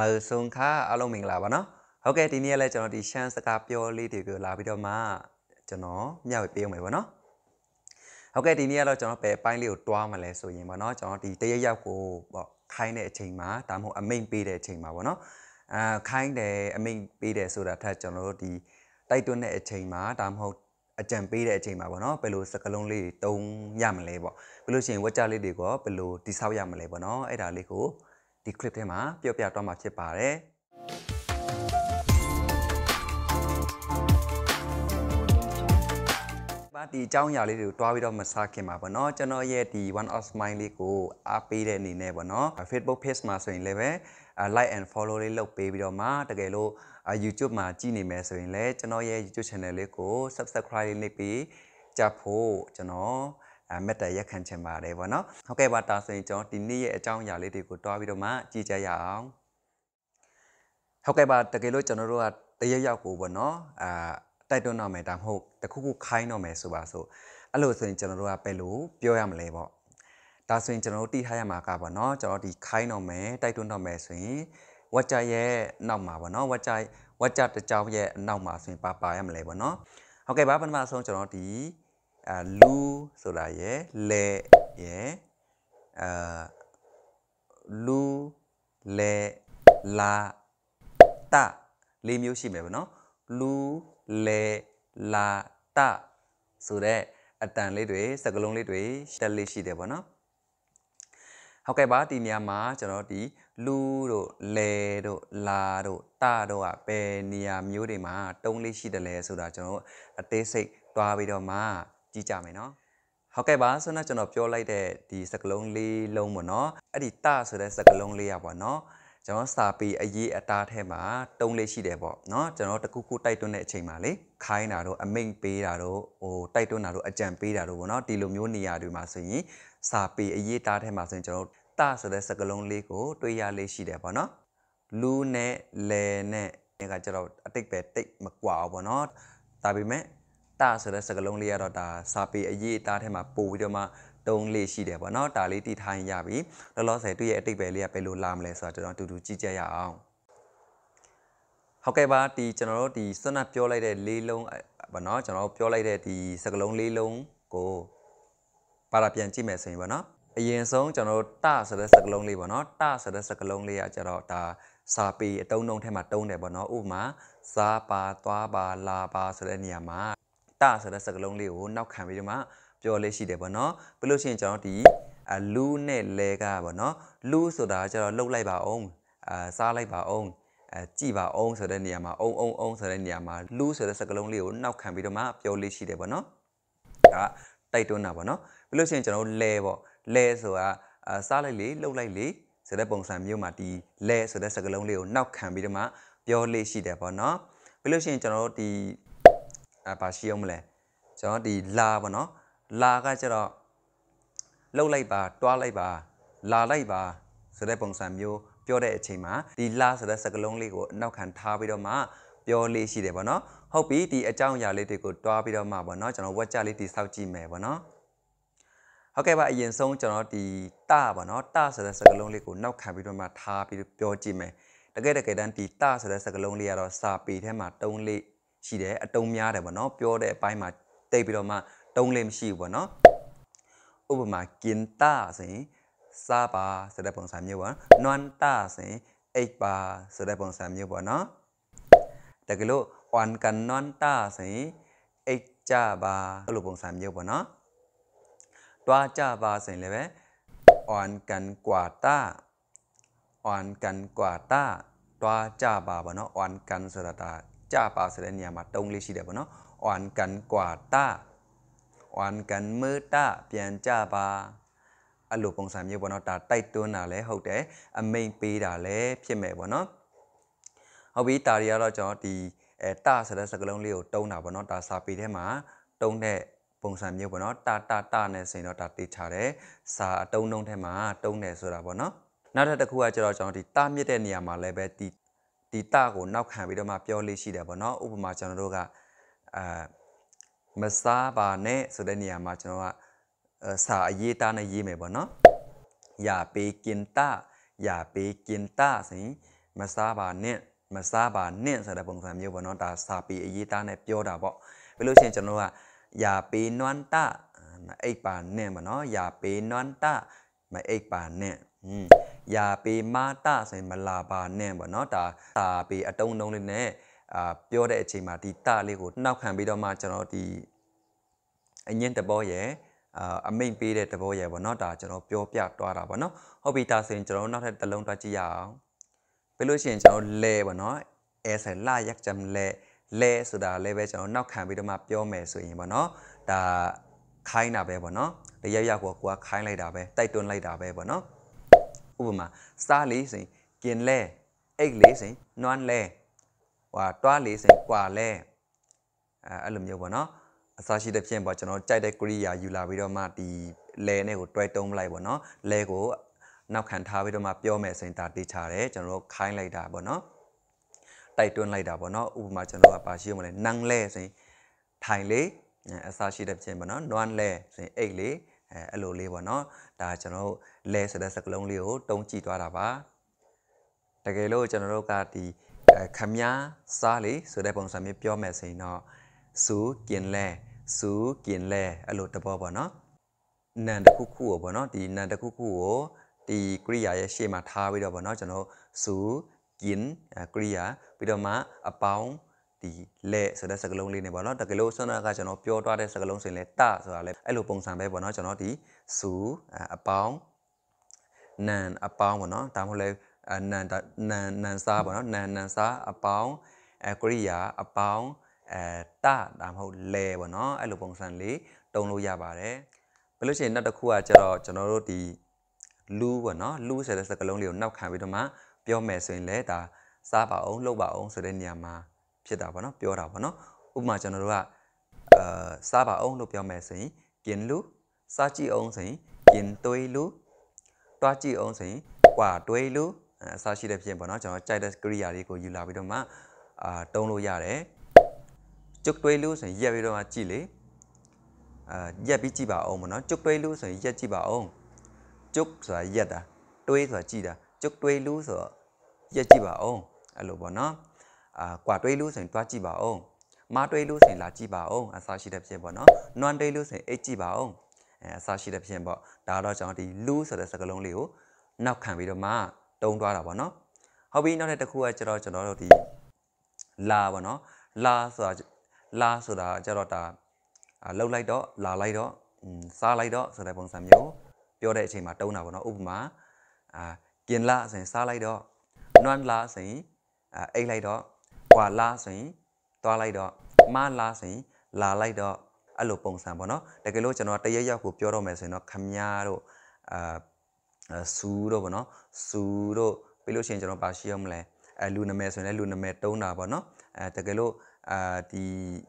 မလ်ဆုံခါအားလုံးမင်္ဂလာပါနော်ဟုတ်ကဲ့ဒီနေ့လည်းကျွန်တော်ဒီရှမ်းစကားပြောလေးတွေကိုလာပြီးတော့မှကျွန်တော်မျှဝေပေးအောင်မယ်ပေါ့နော်ဟုတ်ကဲ့ဒီနေ့ကတော့ကျွန်တော်ပဲပိုင်းလေးကိုတွားမှလဲဆိုရင်ပေါ့နော်ကျွန်တော်ဒီတရရောက်ကိုပေါ့ခိုင်းတဲ့အချိန်မှာဒါမှမဟုတ်အမိန်ပေးတဲ့အချိန်မှာပေါ့နော်အာခိုင်းတယ်အမိန်ပေးတယ်ဆိုတာထက်ကျွန်တော်တို့ဒီတိုက်တွန်းတဲ့အချိန်မှာဒါမှမဟုတ်အကြံပေးတဲ့အချိန်မှာပေါ့နော်ဘယ်လိုစကလုံးလေးတုံးရမလဲပေါ့ဘယ်လိုရှင်ဝက်ကြလေးတွေကဘယ်လိုတိဆောက်ရမလဲပေါ့နော်အဲ့ဒါလေးကိုဒီ clip ထဲမှာပြောပြတော့မှာဖြစ်ပါတယ်ပါဒီအကြောင်းအရာလေးတွေကိုတွားပြီးတော့မစားခင်ပါဗောနော်ကျွန်တော်ရဲ့ဒီ one of mine လေးကိုအားပေးတဲ့အနေနဲ့ဗောနော် Facebook page မှာဆိုရင်လည်းပဲ like and follow လေးလုပ်ပေးပြီးတော့မှတကယ်လို့ YouTube မှာကြည့်နေမယ်ဆိုရင်လည်းကျွန်တော်ရဲ့ YouTube channel လေးကို subscribe လေးနှိပ်ပြီးကြဖို့ကျွန်တော်မေတ္တာရက်ခံချင်ပါတယ်ဗောနော်ဟုတ်ကဲ့ပါဒါဆိုရင်ကျွန်တော်ဒီနေ့ရဲ့အကြောင်းအရာလေးတွေကိုတွားပြီးတော့မှကြည့်ကြရအောင်ဟုတ်ကဲ့ပါတကယ်လို့ကျွန်တော်တို့ကတရက်ရောက်ကိုဗောနော်အာတိုက်တွန်းတော့မယ်ဒါမဟုတ်တခုခုခိုင်းတော့မယ်ဆိုပါဆိုအဲ့လိုဆိုရင်ကျွန်တော်တို့ကဘယ်လိုပြောရမလဲဗောဒါဆိုရင်ကျွန်တော်တို့တိထားရမှာကဗောနော်ကျွန်တော်ဒီခိုင်းတော့မယ်တိုက်တွန်းတော့မယ်ဆိုရင်ဝါကြရဲ့နောက်မှာဗောနော်ဝါကြဝါကြတစ်ကြောင်ရဲ့နောက်မှာဆိုရင်ပါပါရမလဲဗောနော်ဟုတ်ကဲ့ပါပထမဆုံးကျွန်တော်ဒီအဲလူဆိုတာရယ်လဲရယ်အာလူလဲလာတလေးမျိုးရှိမယ်ဗောနော်လူလဲလာတဆိုတဲ့အတန်လေးတွေစကလုံးလေးတွေတက်လေးရှိတယ်ဗောနော်ဟုတ်ကဲ့ပါဒီနေရာမှာကျွန်တော်ဒီလူတို့လဲတို့လာတို့တတို့ကဘယ်နေရာမျိုးတွေမှာတုံးလေးရှိတယ်လဲဆိုတာကျွန်တော်အသေးစိတ်တွားပြီးတော့မှကြည့်ကြမယ်နော်ဟုတ်ကဲ့ပါဆိုတော့ကျွန်တော်ပြောလိုက်တဲ့ဒီစကလုံးလေးလုံးပေါ့နော်အဲ့ဒီတဆိုတဲ့စကလုံးလေးရပါနော်ကျွန်တော်စာပေအရေးအတားထဲမှာတုံးလေးရှိတယ်ပေါ့เนาะကျွန်တော်တကူကူတိုက်တွန်းတဲ့အချိန်မှာလေခိုင်းတာတို့အမိန့်ပေးတာတို့ဟိုတိုက်တွန်းတာတို့အကြံပေးတာတို့ပေါ့เนาะဒီလိုမျိုးနေရာတွေမှာဆိုရင်စာပေအရေးအတားထဲမှာဆိုရင်ကျွန်တော်တဆိုတဲ့စကလုံးလေးကိုတွေးရလေးရှိတယ်ပေါ့เนาะလူနဲ့လေနဲ့ကကျွန်တော်အတိတ်ပဲတိတ်မကွာဘူးပေါ့เนาะဒါပေမဲ့တဆိုတဲ့စကားလုံးလေးကတော့ဒါစာပေအရေးအသားထဲမှာပို့ပြီးတော့မှတုံးလေးရှိတယ်ပေါ့နော်ဒါလေးတီထိုင်းရပြီလောလောဆယ်သူ့ရဲ့အတိတ်ပဲလေးကဘယ်လိုလာမလဲဆိုတာကျွန်တော်အတူတူကြည့်ကြရအောင်ဟုတ်ကဲ့ပါဒီကျွန်တော်တို့ဒီစွန့်နှပြောလိုက်တဲ့လေးလုံးပေါ့နော်ကျွန်တော်တို့ပြောလိုက်တဲ့ဒီစကလုံးလေးလုံးကိုပါရပြန်ကြည့်မယ်ဆိုရင်ပေါ့နော်အရင်ဆုံးကျွန်တော်တို့တဆိုတဲ့စကလုံးလေးပေါ့နော်တဆိုတဲ့စကလုံးလေးကကျတော့ဒါစာပေအတုံးတုံးထဲမှာတုံးတယ်ပေါ့နော်ဥပမာစာပါသွားပါလာပါဆိုတဲ့နေရာမှာတဆိုတဲ့စကားလုံးလေးကိုနောက်ခံပြီးတော့မှပြောလေးရှိတယ်ပေါ့နော်ပြလို့ရှိရင်ကျွန်တော်ဒီအလူနဲ့လဲကပေါ့နော်လူဆိုတာကျတော့လှုပ်လိုက်ပါအောင်အစားလိုက်ပါအောင်အဲကြည်ပါအောင်ဆိုတဲ့နေရာမှာအုံအုံအုံဆိုတဲ့နေရာမှာလူဆိုတဲ့စကားလုံးလေးကိုနောက်ခံပြီးတော့မှပြောလေးရှိတယ်ပေါ့နော်ဒါတိုက်တွန်းတာပေါ့နော်ပြလို့ရှိရင်ကျွန်တော်လဲပေါ့လဲဆိုတာစားလိုက်လေလှုပ်လိုက်လေဆိုတဲ့ပုံစံမျိုးမှာဒီလဲဆိုတဲ့စကားလုံးလေးကိုနောက်ခံပြီးတော့မှပြောလေးရှိတယ်ပေါ့နော်ပြလို့ရှိရင်ကျွန်တော်တို့ဒီအဲဘာရှိအောင်မလဲကျွန်တော်ဒီလာပေါ့နော်လာကကျတော့လှုပ်လိုက်ပါတွားလိုက်ပါလာလိုက်ပါဆိုတဲ့ပုံစံမျိုးပြောတဲ့အချိန်မှာဒီလာဆိုတဲ့စကားလုံးလေးကိုအနောက်ခံထားပြီးတော့မှပြောလေးရှိတယ်ပေါ့နော်ဟုတ်ပြီဒီအကြောင်းအရာလေးတွေကိုတွားပြီးတော့မှပေါ့နော်ကျွန်တော်ဝက်ကြလေးတိဆောက်ကြည့်မယ်ပေါ့နော်ဟုတ်ကဲ့ပါအရင်ဆုံးကျွန်တော်ဒီတပေါ့နော်တဆိုတဲ့စကားလုံးလေးကိုနောက်ခံပြီးတော့မှထားပြီးပြောကြည့်မယ်တကယ်တကယ်တမ်းဒီတဆိုတဲ့စကားလုံးလေးကတော့စာပေထဲမှာ၃လေးရှိတယ်အတုံးများတယ်ပေါ့နော်ပြောတဲ့အပိုင်းမှာတိတ်ပြီးတော့မှတုံးလေးမရှိဘူးပေါ့နော်ဥပမာกินตาဆိုရင်စားပါဆိုတဲ့ပုံစံမျိုးပေါ့နွမ်းตาဆိုရင်အိတ်ပါဆိုတဲ့ပုံစံမျိုးပေါ့နော်တကယ်လို့ဝမ်ကန်နွမ်းตาဆိုရင်အိတ်ကြပါအဲ့လိုပုံစံမျိုးပေါ့နော်တွားကြပါဆိုရင်လည်းပဲออนกันกว่าตาออนกันกว่าตาတွားကြပါပေါ့နော်ออนกันဆိုတာကြပါဆိုတဲ့နေရာမှာတုံးလေးရှိတယ်ပေါ့နော်။ on kan kwa ta on kan mu ta ပြန်ကြပါအဲ့လိုပုံစံမျိုးပေါ့နော်ဒါတိုက်တွန်းတာလည်းဟုတ်တယ်အမိန်ပေးတာလည်းဖြစ်မယ်ပေါ့နော်။ဟုတ်ပြီဒါတွေကတော့ကျွန်တော်ဒီအဲတဆိုတဲ့စကားလုံးလေးကိုတုံးတာပေါ့နော်ဒါစာပေထဲမှာတုံးတဲ့ပုံစံမျိုးပေါ့နော်တတတနဲ့ဆိုရင်တော့ဒါတေချာတယ်စာအတုံးတုံးထဲမှာတုံးတယ်ဆိုတာပေါ့နော်နောက်ထပ်တစ်ခုကကျတော့ကျွန်တော်ဒီတမြစ်တဲ့နေရာမှာလည်းပဲဒီဒီတကိုနောက်ခံပြီးတော့မှပြောလေးရှိတယ်ပေါ့နော်ဥပမာကျွန်တော်တို့ကအာမစားပါနဲ့ဆိုတဲ့နေရာမှာကျွန်တော်ကစာအရေးတာနဲ့ရေးမယ်ပေါ့နော်อย่าไปกินตาอย่าไปกินตาဆိုရင်မစားပါနဲ့မစားပါနဲ့ဆိုတဲ့ပုံစံမျိုးပေါ့နော်ဒါစာပေအရေးတာနဲ့ပြောတာပေါ့ပြီးလို့ရှိရင်ကျွန်တော်ကอย่าไปนอนตาမအိပ်ပါနဲ့ပေါ့နော်อย่าไปนอนตาမအိပ်ပါနဲ့อืมယာပေမာတဆိုရင်မလာပါနဲ့ပေါ့နော်ဒါတာပေအတုံးတုံးလေးနဲ့အာပြောတဲ့အချိန်မှာဒီတလေးကိုနှောက်ခံပြီးတော့မှကျွန်တော်ဒီအငင်းတဘောရဲ့အာအမိန်ပေးတဲ့တဘောရဲ့ပေါ့နော်ဒါကျွန်တော်ပြောပြသွားတာပေါ့နော်ဟုတ်ပြီဒါဆိုရင်ကျွန်တော်နောက်ထပ်တစ်လုံးတွားကြည့်ရအောင်ပြီးလို့ရှိရင်ကျွန်တော်လဲပေါ့နော်အဲဆိုလာရက်ကြံလဲလဲဆိုတာလည်းပဲကျွန်တော်နောက်ခံပြီးတော့မှပြောမယ်ဆိုရင်ပေါ့နော်ဒါခိုင်းတာပဲပေါ့နော်တရရကိုကခိုင်းလိုက်တာပဲတိုက်တွန်းလိုက်တာပဲပေါ့နော်ဥပမာစားလေးဆိုရင်ကျင်လဲအိတ်လေးဆိုရင်နွမ်းလဲဟွာတွားလေးဆိုရင်ကွာလဲအဲအဲ့လိုမျိုးပေါ့နော်အစားရှိတဲ့ဖြင့်ပေါ့ကျွန်တော်ကြိုက်တဲ့ကရိယာယူလာပြီးတော့မှဒီလဲနဲ့ကိုတွဲတုံးလိုက်ပေါ့နော်လဲကိုနောက်ခံထားပြီးတော့မှပြောမယ်ဆိုရင်ဒါတေချာတယ်ကျွန်တော်ခိုင်းလိုက်တာပေါ့နော်တိုက်တွန်းလိုက်တာပေါ့နော်ဥပမာကျွန်တော်ကပါရှိရမလဲနန်းလဲဆိုရင်ထိုင်လေအစားရှိတဲ့ဖြင့်ပေါ့နော်နွမ်းလဲဆိုရင်အိတ်လေးအဲအဲ့လိုလေးပေါ့နော်ဒါကျွန်တော်တို့လဲဆိုတဲ့စကလုံးလေးကိုတုံးကြည့်သွားတာပါတကယ်လို့ကျွန်တော်တို့ကဒီခမည်းစားလေဆိုတဲ့ပုံစံမျိုးပြောမယ်ဆိုရင်တော့စူกินလဲစူกินလဲအဲ့လိုတဘောပေါ့နော်နံတစ်ခုခုကိုပေါ့နော်ဒီနံတစ်ခုခုကိုဒီကရိယာရဲ့ရှေ့မှာထားပြီးတော့ပေါ့နော်ကျွန်တော်စူกินကရိယာပြီးတော့မှအပေါင်းဒီလက်ဆိုတဲ့စကလုံးလေးနဲ့ပေါ့နော်တကယ်လို့ဆွမ်းနာကကျွန်တော်ပြောထားတဲ့စကလုံးစင်လဲတဆိုတာလဲအဲ့လိုပုံစံပဲပေါ့နော်ကျွန်တော်ဒီစူအပေါင်းနန်အပေါင်းပေါ့နော်ဒါမှမဟုတ်လဲနန်နန်နန်စားပေါ့နော်နန်နန်စားအပေါင်းအကရိယာအပေါင်းအဲတဒါမှမဟုတ်လဲပေါ့နော်အဲ့လိုပုံစံလေးတုံးလို့ရပါတယ်ဘယ်လို့ရှိရင်နောက်တစ်ခုကကျတော့ကျွန်တော်တို့ဒီလူပေါ့နော်လူဆိုတဲ့စကလုံးလေးကိုနောက်ခံပြီးတော့မှပြောမယ်ဆိုရင်လဲဒါစားပါအောင်လှုပ်ပါအောင်ဆိုတဲ့နေရာမှာဖြစ်တာပေါ့နော်ပြောတာပေါ့နော်ဥပမာကျွန်တော်တို့ကအာစားပါအောင်လို့ပြောမယ်ဆိုရင် kin lu စားကြည့်အောင်ဆိုရင် kin toy lu တွားကြည့်အောင်ဆိုရင် kwa toy lu အစားရှိတဲ့ဖြစ်ပေါ့နော်ကျွန်တော်ကြိုက်တဲ့ကရိယာလေးကိုယူလာပြီးတော့မှအာတုံးလို့ရတယ်ကျုပ်တွေးလို့ဆိုရင်ရက်ပြီးတော့မှကြည့်လေအာရက်ပြီးကြည့်ပါအောင်ပေါ့နော်ကျုပ်တွေးလို့ဆိုရင်ရက်ကြည့်ပါအောင်ကျုပ်ဆိုတာရက်တာတွေးဆိုတာကြည့်တာကျုပ်တွေးလို့ဆိုရက်ကြည့်ပါအောင်အဲ့လိုပေါ့နော်အာကွာတွေးလို့ဆိုရင်တွားကြည့်ပါအောင်မတွေးလို့ဆိုရင်လာကြည့်ပါအောင်အစားရှိတဲ့ဖြစ်ပေါ့နော်နွမ်းတွေးလို့ဆိုရင်အိတ်ကြည့်ပါအောင်အဲအစားရှိတဲ့ဖြစ်ပေါ့ဒါတော့ကျွန်တော်ဒီ lose ဆိုတဲ့စကားလုံးလေးကိုနောက်ခံပြီးတော့မှတုံးသွားတာပေါ့နော်ဟုတ်ပြီနောက်တစ်ခုကကျတော့ကျွန်တော်တို့ဒီလာပေါ့နော်လာဆိုတာလာဆိုတာကျတော့ဒါလှုပ်လိုက်တော့လာလိုက်တော့စားလိုက်တော့ဆိုတဲ့ပုံစံမျိုးပြောတဲ့အချိန်မှာတုံးတာပေါ့နော်ဥပမာအာกินလာဆိုရင်စားလိုက်တော့နွမ်းလာဆိုရင်အိတ်လိုက်တော့ကွာလားဆိုရင်သွားလိုက်တော့မလားဆိုရင်လာလိုက်တော့အဲ့လိုပုံစံပေါ့နော်တကယ်လို့ကျွန်တော်တရက်ရောက်ကိုပြောတော့မယ်ဆိုရင်တော့ခမားတို့အာစူးတို့ပေါ့နော်စူးတို့ပြီးလို့ရှိရင်ကျွန်တော်ပါရှိရမလဲအဲလူနာမည်ဆိုရင်လည်းလူနာမည်တုံးတာပေါ့နော်အဲတကယ်လို့အာဒီ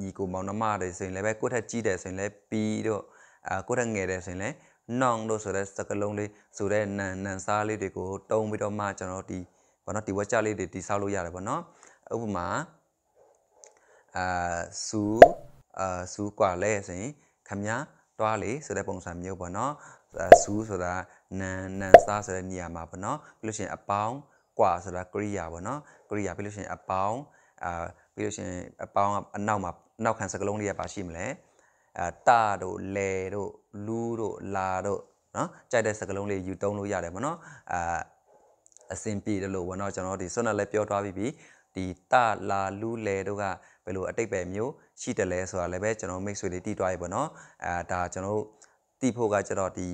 ညီကိုမောင်နှမတွေဆိုရင်လည်းပဲကိုယ့်ထက်ကြီးတယ်ဆိုရင်လည်းပြီးတို့အာကိုယ့်ထက်ငယ်တယ်ဆိုရင်လည်းနောင်လို့ဆိုတဲ့စကလုံးလေးဆိုတဲ့နန်နန်စားလေးတွေကိုတုံးပြီးတော့မှကျွန်တော်ဒီဘောနော်ဒီဝက်ချလေးတွေတိဆောက်လို့ရတယ်ဘောနော်ဥပမာအာစူအာစူကွာလဲဆိုရင်ခမညာတွားလေဆိုတဲ့ပုံစံမျိုးပေါ့နော်စူးဆိုတာနန်နန်စားဆိုတဲ့နေရာမှာပေါ့နော်ပြီးလို့ရှိရင်အပေါင်းကွာဆိုတာကရိယာပေါ့နော်ကရိယာပြီးလို့ရှိရင်အပေါင်းအာပြီးလို့ရှိရင်အပေါင်းအနောက်မှာနောက်ခံစကလုံးလေးရပါရှိမလဲအာတာတို့လေတို့လူတို့လာတို့နော်ကြိုက်တဲ့စကလုံးလေးယူသုံးလို့ရတယ်ပေါ့နော်အာအစင်ပြေတယ်လို့ပေါ့နော်ကျွန်တော်ဒီစွန့်နဲ့လည်းပြောထားပြီးပြီဒီတလာလူလေတို့ကဘယ်လိုအတိတ်ပဲမျိုးရှိတယ်လဲဆိုတာလည်းပဲကျွန်တော်မိတ်ဆွေတွေတီးတွားရေပေါ့နော်အဲဒါကျွန်တော်တီးဖို့ကကျတော့ဒီ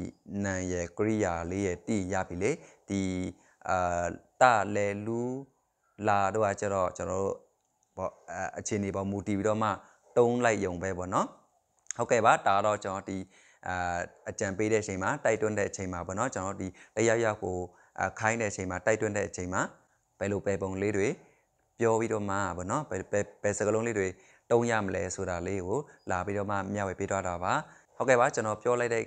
နံရယ်ကရိယာလေးရယ်တီးရပြီလေဒီအာတလေလူလာတို့ကကျတော့ကျွန်တော်တို့ပေါ့အခြေအနေပေါ်မူတည်ပြီးတော့မှတုံးလိုက်ယုံပဲပေါ့နော်ဟုတ်ကဲ့ပါဒါတော့ကျွန်တော်ဒီအာအကြံပေးတဲ့အချိန်မှာတိုက်တွန်းတဲ့အချိန်မှာပေါ့နော်ကျွန်တော်ဒီတရရောက်ကိုခိုင်းတဲ့အချိန်မှာတိုက်တွန်းတဲ့အချိန်မှာဘယ်လိုပေပုံလေးတွေပြောပြီးတော့မှဗောနော်ဘယ်စကားလုံးလေးတွေတုံးရမလဲဆိုတာလေးကိုလာပြီးတော့မှမျှဝေပေးထားတာပါဟုတ်ကဲ့ပါကျွန်တော်ပြောလိုက်တဲ့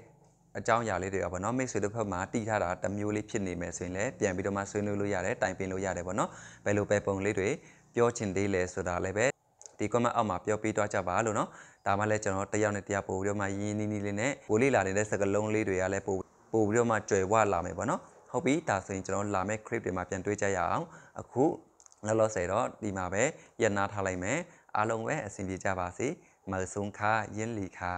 အကြောင်းအရာလေးတွေကဗောနော်မိတ်ဆွေတို့ဘက်မှာတည်ထားတာတစ်မျိုးလေးဖြစ်နေမယ်ဆိုရင်လည်းပြန်ပြီးတော့မှဆွေးနွေးလို့ရတယ်တိုင်ပင်လို့ရတယ်ဗောနော်ဘယ်လိုပဲပုံလေးတွေပြောချင်သေးလဲဆိုတာလည်းပဲဒီ comment အောက်မှာပြောပေးသွားကြပါလို့เนาะဒါမှလည်းကျွန်တော်တယောက်နဲ့တရားပို့ပြီးတော့မှရင်းနှီးနှီးလေးနဲ့ပိုလေးလာနေတဲ့စကလုံးလေးတွေကလည်းပို့ပို့ပြီးတော့မှကြွယ်ဝလာမယ်ပေါ့เนาะဟုတ်ပြီဒါဆိုရင်ကျွန်တော်လာမယ့် clip တွေမှာပြန်တွေ့ကြရအောင်အခုလောလောဆယ်တော့ဒီမှာပဲရနာထားလိုက်မယ်အားလုံးပဲအဆင်ပြေကြပါစေမဆုံခါယင်းလီခါ